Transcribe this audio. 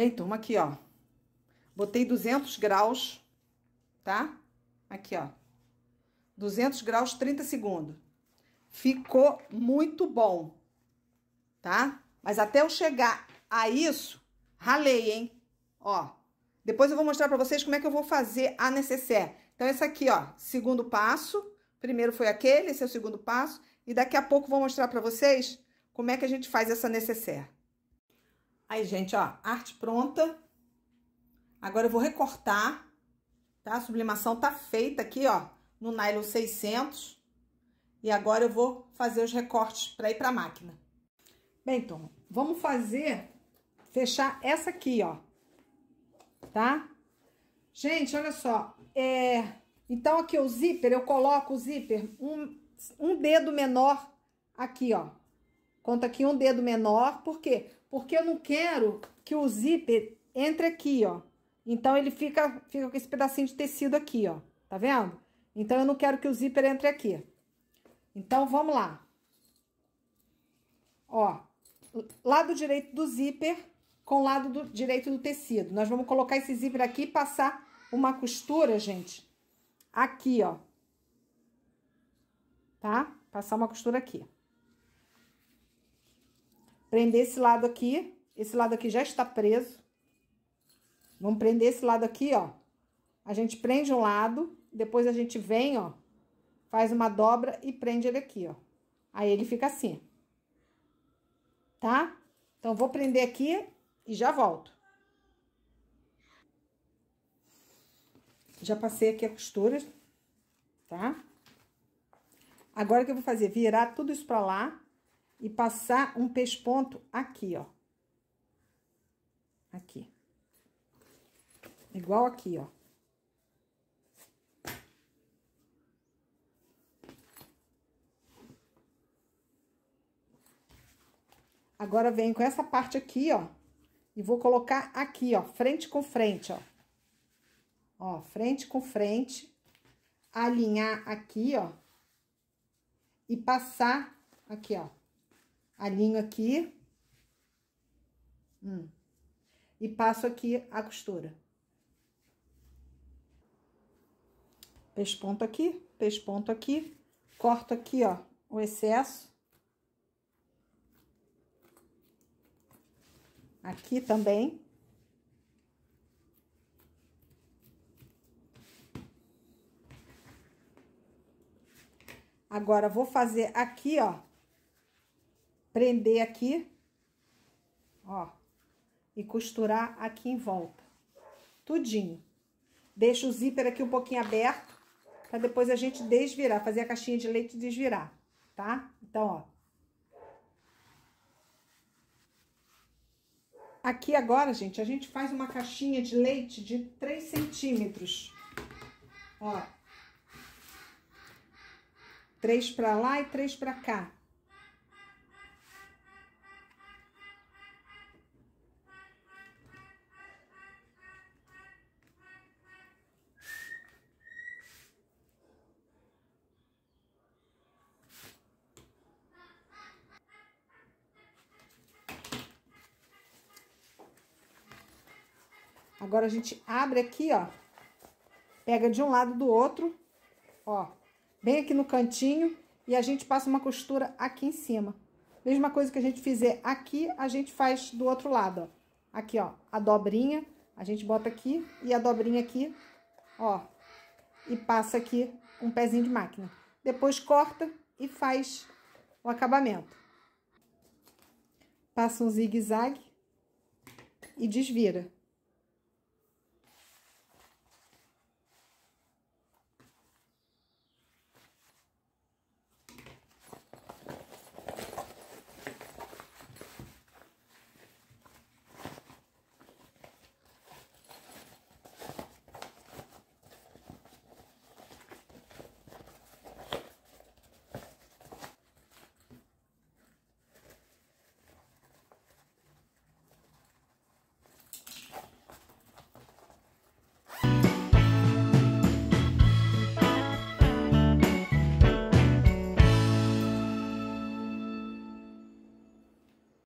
Bem, turma, aqui, ó. Botei 200 graus, tá? Aqui, ó. 200 graus, 30 segundos. Ficou muito bom, tá? Mas até eu chegar a isso, ralei, hein? Ó. Depois eu vou mostrar pra vocês como é que eu vou fazer a necessaire. Então, esse aqui, ó, segundo passo. Primeiro foi aquele, esse é o segundo passo. E daqui a pouco vou mostrar pra vocês como é que a gente faz essa necessaire. Aí, gente, ó, arte pronta. Agora eu vou recortar, tá? A sublimação tá feita aqui, ó, no nylon 600. E agora eu vou fazer os recortes para ir para a máquina. Bem, então, vamos fazer, fechar essa aqui, ó, tá? Gente, olha só, é... Então, aqui o zíper, eu coloco o zíper um, um dedo menor aqui, ó. Conta aqui um dedo menor, por quê? porque eu não quero que o zíper entre aqui, ó. Então, ele fica, fica com esse pedacinho de tecido aqui, ó. Tá vendo? Então, eu não quero que o zíper entre aqui. Então, vamos lá. Ó, lado direito do zíper com lado do, direito do tecido. Nós vamos colocar esse zíper aqui e passar uma costura, gente, aqui, ó. Tá? Passar uma costura aqui. Prender esse lado aqui. Esse lado aqui já está preso. Vamos prender esse lado aqui, ó. A gente prende um lado, depois a gente vem, ó, faz uma dobra e prende ele aqui, ó. Aí ele fica assim. Tá? Então, vou prender aqui e já volto. Já passei aqui a costura, tá? Agora, o que eu vou fazer? Virar tudo isso pra lá e passar um pesponto aqui, ó. Aqui. Igual aqui, ó. Agora, venho com essa parte aqui, ó, e vou colocar aqui, ó, frente com frente, ó. Ó, frente com frente, alinhar aqui, ó, e passar aqui, ó, alinho aqui. Hum. E passo aqui a costura. Pes ponto aqui, pes ponto aqui. Corto aqui, ó, o excesso. Aqui também. Agora, vou fazer aqui, ó, prender aqui, ó, e costurar aqui em volta. Tudinho. Deixa o zíper aqui um pouquinho aberto, pra depois a gente desvirar, fazer a caixinha de leite desvirar, tá? Então, ó. Aqui agora, gente, a gente faz uma caixinha de leite de 3 centímetros. Ó. Três pra lá e três pra cá. Agora a gente abre aqui, ó. Pega de um lado do outro, ó. Bem aqui no cantinho e a gente passa uma costura aqui em cima. Mesma coisa que a gente fizer aqui, a gente faz do outro lado, ó. Aqui, ó, a dobrinha, a gente bota aqui e a dobrinha aqui, ó. E passa aqui um pezinho de máquina. Depois corta e faz o acabamento. Passa um zigue-zague e desvira.